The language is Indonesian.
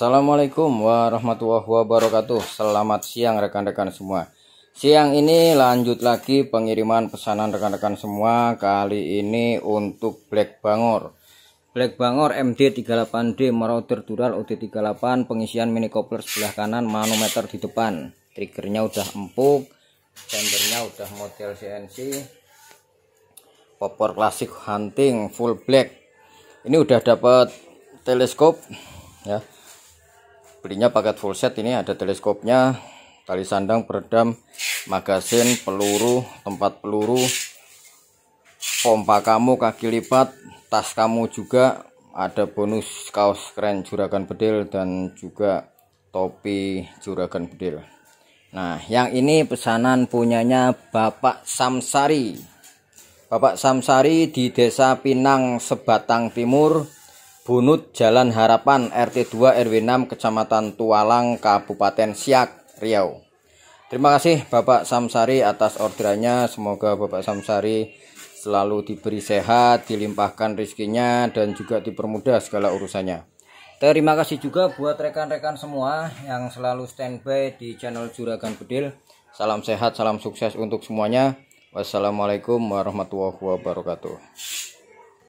Assalamualaikum warahmatullahi wabarakatuh Selamat siang rekan-rekan semua Siang ini lanjut lagi pengiriman pesanan rekan-rekan semua Kali ini untuk Black Bangor Black Bangor MD38D Marauder Dural OD38 Pengisian mini coupler sebelah kanan manometer di depan Triggernya udah empuk Sendernya udah model CNC Popor klasik hunting full black Ini udah dapat teleskop ya belinya paket full set ini ada teleskopnya tali sandang peredam magasin peluru tempat peluru pompa kamu kaki lipat tas kamu juga ada bonus kaos keren juragan bedil dan juga topi juragan bedil nah yang ini pesanan punyanya Bapak Samsari Bapak Samsari di desa Pinang Sebatang Timur Bunut Jalan Harapan RT 2 RW 6 Kecamatan Tualang Kabupaten Siak Riau. Terima kasih Bapak Samsari atas orderannya. Semoga Bapak Samsari selalu diberi sehat, dilimpahkan rezekinya dan juga dipermudah segala urusannya. Terima kasih juga buat rekan-rekan semua yang selalu standby di channel Juragan Bedil. Salam sehat, salam sukses untuk semuanya. Wassalamualaikum warahmatullahi wabarakatuh.